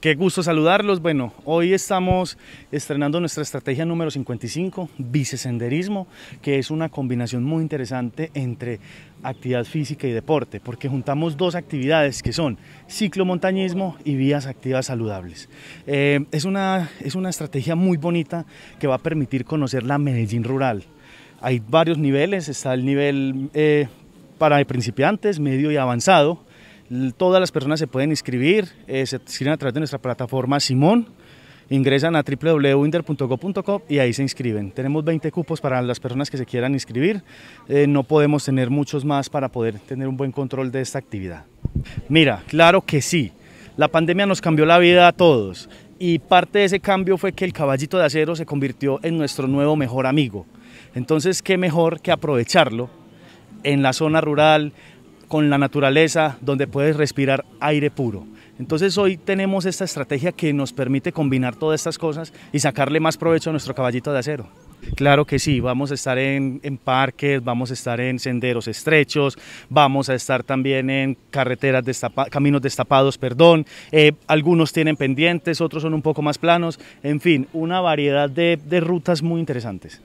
Qué gusto saludarlos. Bueno, hoy estamos estrenando nuestra estrategia número 55, bicesenderismo, que es una combinación muy interesante entre actividad física y deporte, porque juntamos dos actividades que son ciclomontañismo y vías activas saludables. Eh, es, una, es una estrategia muy bonita que va a permitir conocer la Medellín rural. Hay varios niveles, está el nivel eh, para principiantes, medio y avanzado Todas las personas se pueden inscribir, eh, se inscriben a través de nuestra plataforma Simón, ingresan a www.inter.go.co y ahí se inscriben. Tenemos 20 cupos para las personas que se quieran inscribir, eh, no podemos tener muchos más para poder tener un buen control de esta actividad. Mira, claro que sí, la pandemia nos cambió la vida a todos y parte de ese cambio fue que el caballito de acero se convirtió en nuestro nuevo mejor amigo. Entonces, qué mejor que aprovecharlo en la zona rural, con la naturaleza, donde puedes respirar aire puro. Entonces hoy tenemos esta estrategia que nos permite combinar todas estas cosas y sacarle más provecho a nuestro caballito de acero. Claro que sí, vamos a estar en, parques, vamos a estar en senderos estrechos, vamos a estar también en carreteras caminos destapados, perdón. Eh, algunos tienen pendientes, otros son un poco más planos. En fin, una variedad de rutas muy interesantes.